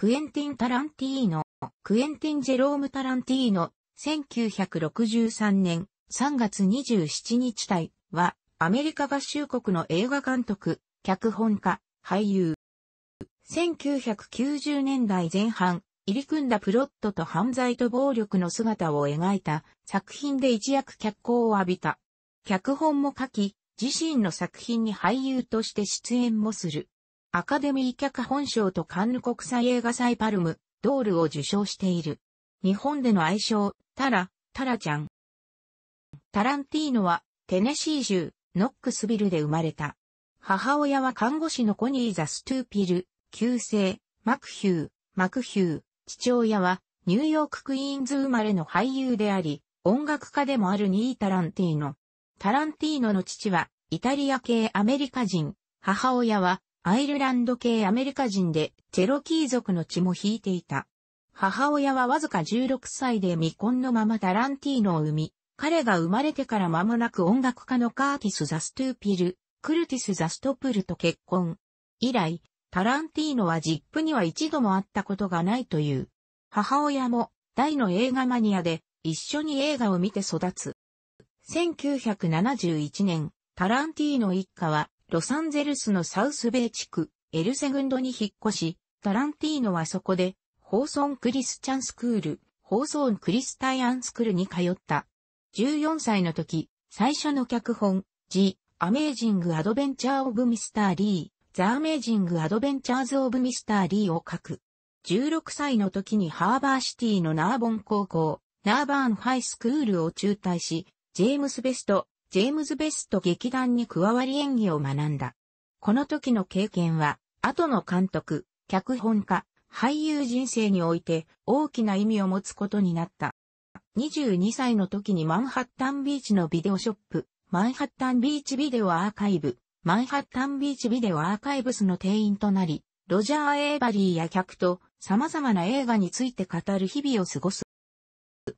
クエンティン・タランティーノ、クエンティン・ジェローム・タランティーノ、1963年3月27日体は、アメリカ合衆国の映画監督、脚本家、俳優。1990年代前半、入り組んだプロットと犯罪と暴力の姿を描いた作品で一躍脚光を浴びた。脚本も書き、自身の作品に俳優として出演もする。アカデミー脚本賞とカンヌ国際映画祭パルム、ドールを受賞している。日本での愛称、タラ、タラちゃん。タランティーノは、テネシー州、ノックスビルで生まれた。母親は看護師のコニー・ザ・ストゥーピル、旧姓、マクヒュー、マクヒュー。父親は、ニューヨーク・クイーンズ生まれの俳優であり、音楽家でもあるニー・タランティーノ。タランティーノの父は、イタリア系アメリカ人、母親は、アイルランド系アメリカ人で、チェロキー族の血も引いていた。母親はわずか16歳で未婚のままタランティーノを生み、彼が生まれてから間もなく音楽家のカーティス・ザストゥーピル、クルティス・ザストプルと結婚。以来、タランティーノはジップには一度も会ったことがないという。母親も大の映画マニアで一緒に映画を見て育つ。1971年、タランティーノ一家はロサンゼルスのサウスベイ地区、エルセグンドに引っ越し、タランティーノはそこで、ホーソン・クリスチャンスクール、ホーソン・クリスタイアンスクールに通った。14歳の時、最初の脚本、ジ・アメージング・アドベンチャー・オブ・ミスター・リー、ザ・アメージング・アドベンチャーズ・オブ・ミスター・リーを書く。16歳の時にハーバーシティのナーボン高校、ナーバーンハイスクールを中退し、ジェームス・ベスト、ジェームズ・ベスト劇団に加わり演技を学んだ。この時の経験は、後の監督、脚本家、俳優人生において大きな意味を持つことになった。22歳の時にマンハッタンビーチのビデオショップ、マンハッタンビーチビデオアーカイブ、マンハッタンビーチビデオアーカイブスの定員となり、ロジャー・エーバリーや客と様々な映画について語る日々を過ごす。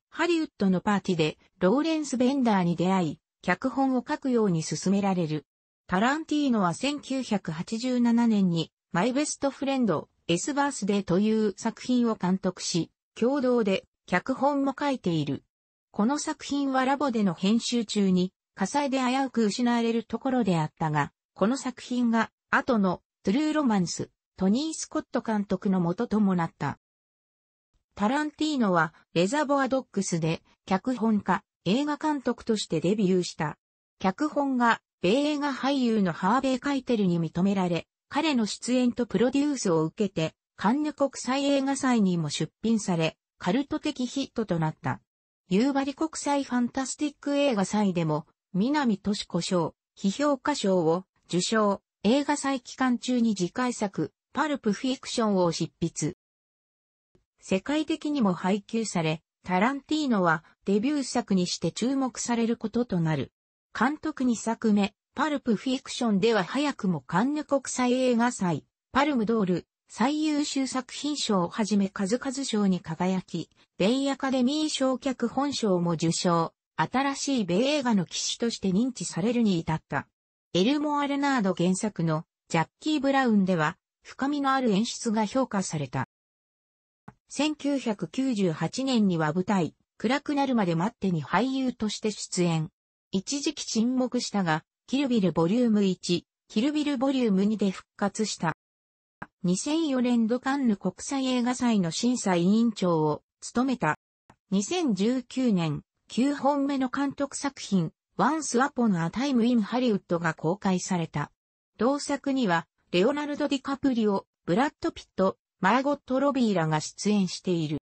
ハリウッドのパーティでローレンス・ベンダーに出会い、脚本を書くように勧められる。タランティーノは1987年に、マイベストフレンド、エスバースデーという作品を監督し、共同で脚本も書いている。この作品はラボでの編集中に火災で危うく失われるところであったが、この作品が後のトゥルーロマンス、トニー・スコット監督のとともなった。タランティーノはレザボアドックスで脚本家、映画監督としてデビューした。脚本が、米映画俳優のハーベイ・カイテルに認められ、彼の出演とプロデュースを受けて、カンヌ国際映画祭にも出品され、カルト的ヒットとなった。夕張国際ファンタスティック映画祭でも、南敏子賞、批評家賞を受賞、映画祭期間中に次回作、パルプフィクションを執筆。世界的にも配給され、タランティーノはデビュー作にして注目されることとなる。監督2作目、パルプフィクションでは早くもカンヌ国際映画祭、パルムドール、最優秀作品賞をはじめ数々賞に輝き、ベイアカデミー賞脚本賞も受賞、新しい米映画の騎士として認知されるに至った。エルモ・アレナード原作のジャッキー・ブラウンでは深みのある演出が評価された。1998年には舞台、暗くなるまで待ってに俳優として出演。一時期沈黙したが、キルビルボリューム1、キルビルボリューム2で復活した。2004年度カンヌ国際映画祭の審査委員長を務めた。2019年、9本目の監督作品、Once Upon a Time in Hollywood が公開された。同作には、レオナルド・ディカプリオ、ブラッド・ピット、マーゴット・ロビーらが出演している。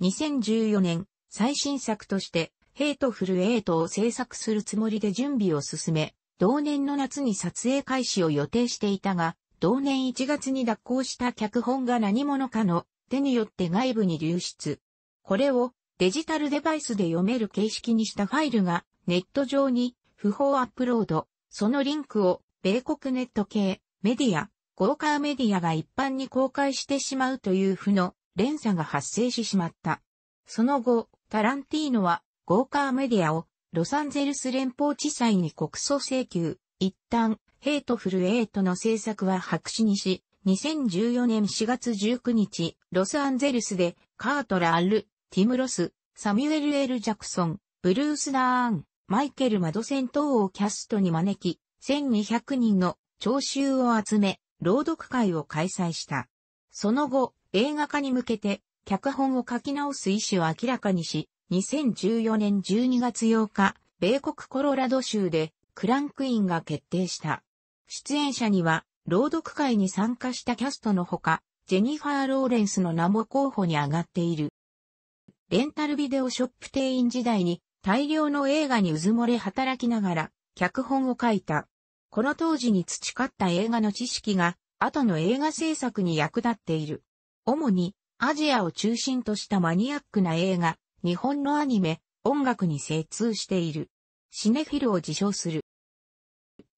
2014年、最新作として、ヘイトフル・エイトを制作するつもりで準備を進め、同年の夏に撮影開始を予定していたが、同年1月に脱行した脚本が何者かの手によって外部に流出。これをデジタルデバイスで読める形式にしたファイルがネット上に不法アップロード、そのリンクを米国ネット系メディアゴーカーメディアが一般に公開してしまうという負の連鎖が発生ししまった。その後、タランティーノはゴーカーメディアをロサンゼルス連邦地裁に告訴請求。一旦、ヘイトフルエイトの制作は白紙にし、2014年4月19日、ロサンゼルスでカートラール、ティム・ロス、サミュエル・エル・ジャクソン、ブルース・ダーン、マイケル・マドセン等をキャストに招き、1200人の聴衆を集め、朗読会を開催した。その後、映画化に向けて、脚本を書き直す意思を明らかにし、2014年12月8日、米国コロラド州で、クランクインが決定した。出演者には、朗読会に参加したキャストのほか、ジェニファー・ローレンスの名も候補に上がっている。レンタルビデオショップ店員時代に大量の映画にうずもれ働きながら脚本を書いた。この当時に培った映画の知識が、後の映画制作に役立っている。主に、アジアを中心としたマニアックな映画、日本のアニメ、音楽に精通している。シネフィルを自称する。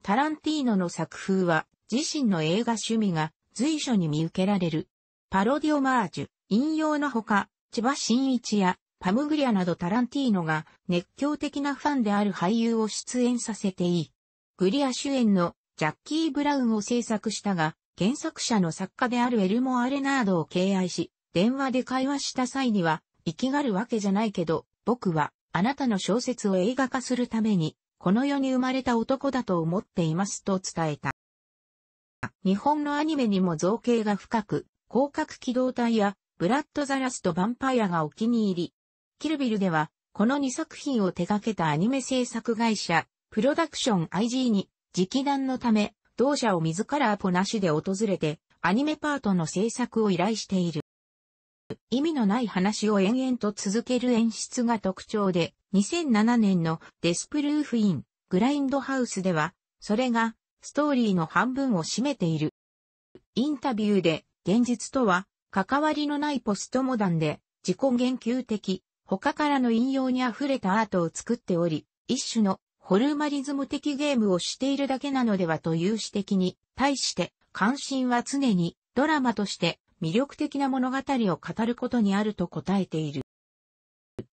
タランティーノの作風は、自身の映画趣味が随所に見受けられる。パロディオマージュ、引用のほか、千葉真一やパムグリアなどタランティーノが熱狂的なファンである俳優を出演させていい。ブリア主演のジャッキー・ブラウンを制作したが、原作者の作家であるエルモ・アレナードを敬愛し、電話で会話した際には、生きがるわけじゃないけど、僕は、あなたの小説を映画化するために、この世に生まれた男だと思っていますと伝えた。日本のアニメにも造形が深く、広角機動隊や、ブラッド・ザ・ラスとヴァンパイアがお気に入り。キルビルでは、この2作品を手掛けたアニメ制作会社、プロダクション IG に、直談のため、同社を自らアポなしで訪れて、アニメパートの制作を依頼している。意味のない話を延々と続ける演出が特徴で、2007年のデスプルーフイン、グラインドハウスでは、それがストーリーの半分を占めている。インタビューで、現実とは関わりのないポストモダンで、自己言及的、他からの引用に溢れたアートを作っており、一種のホルマリズム的ゲームをしているだけなのではという指摘に対して関心は常にドラマとして魅力的な物語を語ることにあると答えている。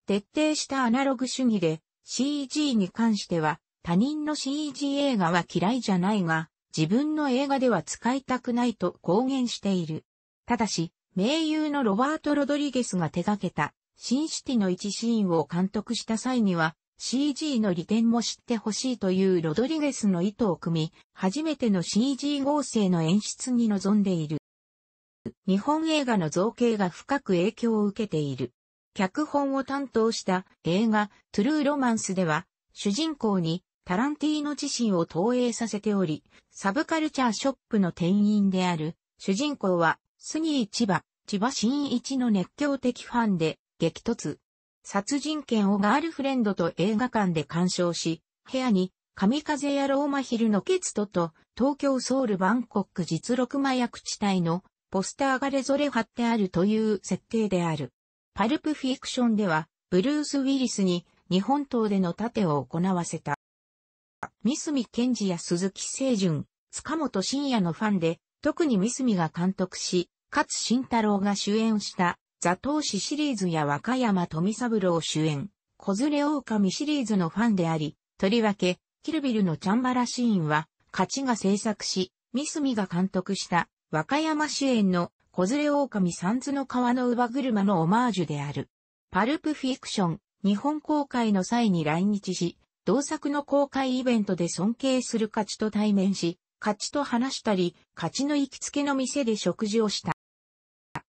徹底したアナログ主義で CG に関しては他人の CG 映画は嫌いじゃないが自分の映画では使いたくないと公言している。ただし、名優のロバート・ロドリゲスが手掛けたシンシティの一シーンを監督した際には CG の利点も知ってほしいというロドリゲスの意図を組み、初めての CG 合成の演出に臨んでいる。日本映画の造形が深く影響を受けている。脚本を担当した映画トゥルーロマンスでは、主人公にタランティーノ自身を投影させており、サブカルチャーショップの店員である主人公はスニー千葉、千葉真一の熱狂的ファンで激突。殺人剣をガールフレンドと映画館で鑑賞し、部屋に、神風やローマヒルのケツトと、東京ソウルバンコック実録麻薬地帯の、ポスターがれぞれ貼ってあるという設定である。パルプフィクションでは、ブルース・ウィリスに、日本刀での盾を行わせた。三角健ジや鈴木清純、塚本慎也のファンで、特に三角が監督し、勝慎太郎が主演したザトウシリーズや若山富三郎主演、子連れ狼シリーズのファンであり、とりわけ、キルビルのチャンバラシーンは、勝ちが制作し、ミスミが監督した和歌山主演の子連れ狼三途の川の乳母車のオマージュである。パルプフィクション、日本公開の際に来日し、同作の公開イベントで尊敬する勝ちと対面し、勝ちと話したり、勝ちの行きつけの店で食事をした。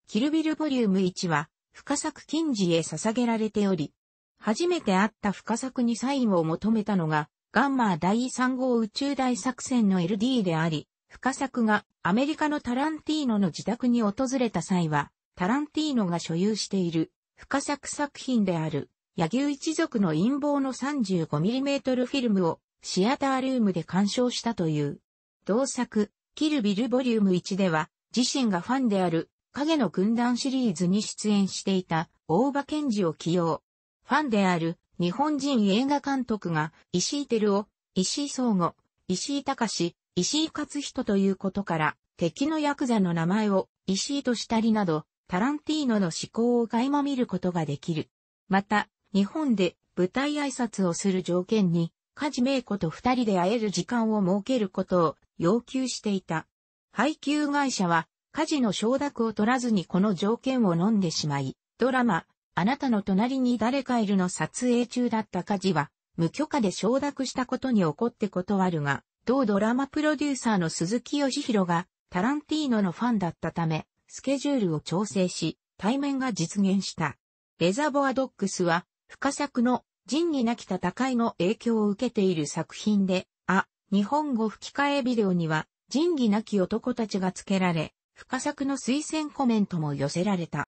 キルビルボリューム1は、深作近次へ捧げられており、初めて会った深作にサインを求めたのが、ガンマー第3号宇宙大作戦の LD であり、深作がアメリカのタランティーノの自宅に訪れた際は、タランティーノが所有している深作作品である、柳生一族の陰謀の 35mm フィルムをシアタールームで鑑賞したという。同作、キルビルボリューム1では、自身がファンである影の軍団シリーズに出演していた大場健二を起用。ファンである日本人映画監督が石井照夫、石井総吾、石井隆、石井勝人ということから敵のヤクザの名前を石井としたりなどタランティーノの思考を垣間見ることができる。また、日本で舞台挨拶をする条件に、カジメイコと二人で会える時間を設けることを要求していた。配給会社は家事の承諾を取らずにこの条件を飲んでしまい、ドラマ、あなたの隣に誰かいるの撮影中だった家事は、無許可で承諾したことに怒って断るが、同ドラマプロデューサーの鈴木義弘が、タランティーノのファンだったため、スケジュールを調整し、対面が実現した。レザボアドックスは、深作の仁義なき戦いの影響を受けている作品で、あ、日本語吹き替えビデオには、仁義なき男たちが付けられ、深作の推薦コメントも寄せられた。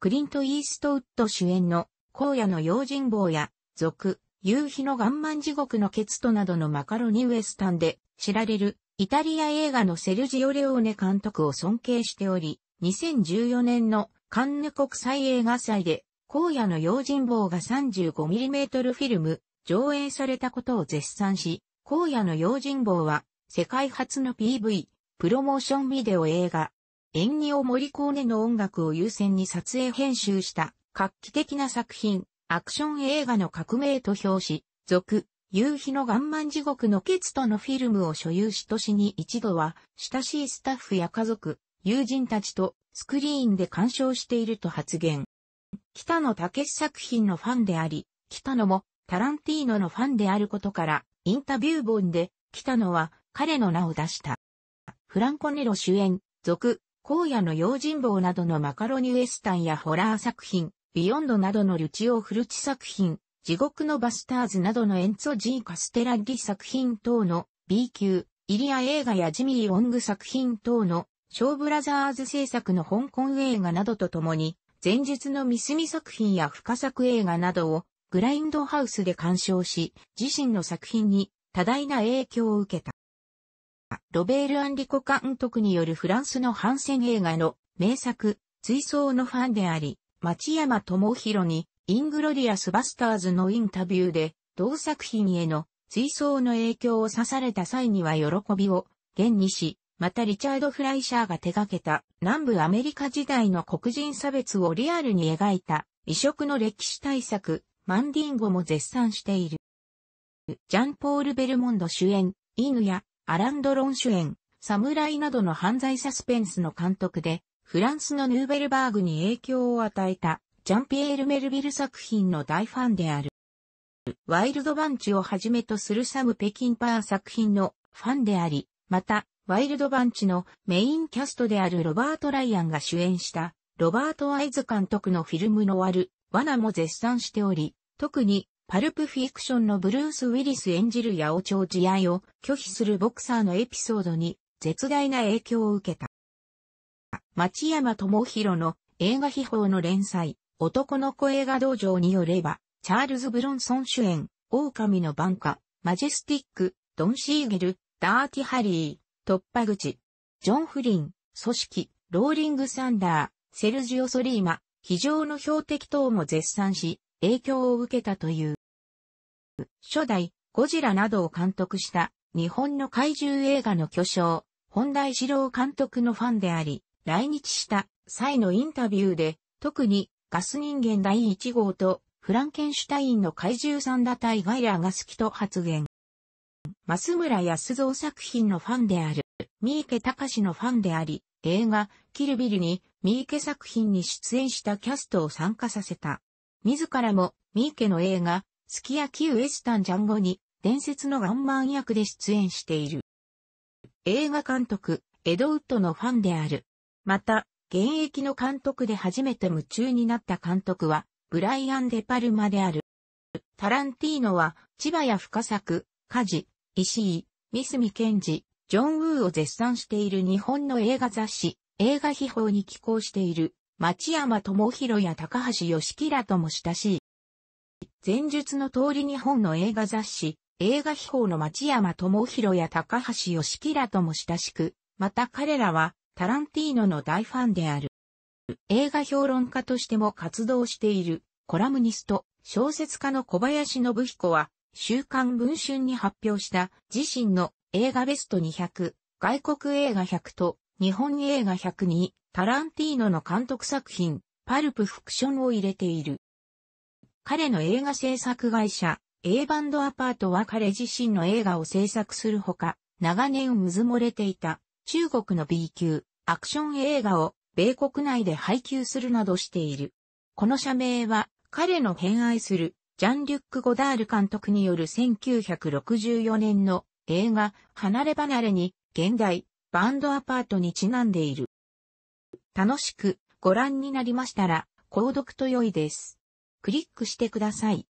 クリント・イーストウッド主演の荒野の用心棒や、続、夕日の岩盤地獄のケツとなどのマカロニウエスタンで知られるイタリア映画のセルジオ・レオーネ監督を尊敬しており、2014年のカンヌ国際映画祭で荒野の用心棒が 35mm フィルム上映されたことを絶賛し、荒野の用心棒は世界初の PV プロモーションビデオ映画、エンニオ・モリコーネの音楽を優先に撮影編集した画期的な作品、アクション映画の革命と表し、続、夕日のガンマン地獄のケツとのフィルムを所有し年に一度は、親しいスタッフや家族、友人たちとスクリーンで鑑賞していると発言。北野武作品のファンであり、北野もタランティーノのファンであることから、インタビュー本で北野は彼の名を出した。フランコネロ主演、続、荒野の用心棒などのマカロニウエスタンやホラー作品、ビヨンドなどのルチオ・フルチ作品、地獄のバスターズなどのエンツォ・ジー・カステラッリ作品等の B 級、イリア映画やジミー・オング作品等のショーブラザーズ制作の香港映画などとともに、前述のミスミ作品や深作映画などをグラインドハウスで鑑賞し、自身の作品に多大な影響を受けた。ロベール・アンリコ監督によるフランスの反戦映画の名作、追走のファンであり、町山智弘に、イングロリアスバスターズのインタビューで、同作品への追走の影響を刺された際には喜びを、現にし、またリチャード・フライシャーが手掛けた南部アメリカ時代の黒人差別をリアルに描いた異色の歴史大作マンディンゴも絶賛している。ジャンポール・ベルモンド主演、犬やアランド・ロン主演、サムライなどの犯罪サスペンスの監督で、フランスのヌーベルバーグに影響を与えた、ジャンピエール・メルビル作品の大ファンである。ワイルドバンチをはじめとするサム・ペキンパー作品のファンであり、また、ワイルドバンチのメインキャストであるロバート・ライアンが主演した、ロバート・アイズ監督のフィルムのある、罠も絶賛しており、特にパルプフィクションのブルース・ウィリス演じる八王朝慈愛を拒否するボクサーのエピソードに絶大な影響を受けた。町山智弘の映画秘宝の連載、男の子映画道場によれば、チャールズ・ブロンソン主演、狼の番夏、マジェスティック、ドン・シーゲル、ダーティ・ハリー、突破口、ジョン・フリン、組織、ローリング・サンダー、セルジオ・ソリーマ、非常の標的等も絶賛し、影響を受けたという。初代、ゴジラなどを監督した日本の怪獣映画の巨匠、本田一郎監督のファンであり、来日した際のインタビューで、特にガス人間第1号とフランケンシュタインの怪獣三打体ガイラーが好きと発言。増村康造作品のファンである、三池隆のファンであり、映画、キルビルに三池作品に出演したキャストを参加させた。自らも三池の映画、すき焼きウエスタンジャンゴに伝説のガンマン役で出演している。映画監督、エドウッドのファンである。また、現役の監督で初めて夢中になった監督は、ブライアン・デ・パルマである。タランティーノは、千葉や深作、カジ、石井、三角ケ治、ジョン・ウーを絶賛している日本の映画雑誌、映画秘宝に寄稿している、町山智博や高橋義樹らとも親しい。前述の通り日本の映画雑誌、映画秘宝の町山智弘や高橋義樹らとも親しく、また彼らはタランティーノの大ファンである。映画評論家としても活動しているコラムニスト、小説家の小林信彦は、週刊文春に発表した自身の映画ベスト200、外国映画100と日本映画100にタランティーノの監督作品、パルプフクションを入れている。彼の映画制作会社、A バンドアパートは彼自身の映画を制作するほか、長年うずもれていた中国の B 級アクション映画を米国内で配給するなどしている。この社名は彼の偏愛するジャン・リュック・ゴダール監督による1964年の映画離れ離れに現代バンドアパートにちなんでいる。楽しくご覧になりましたら購読と良いです。クリックしてください。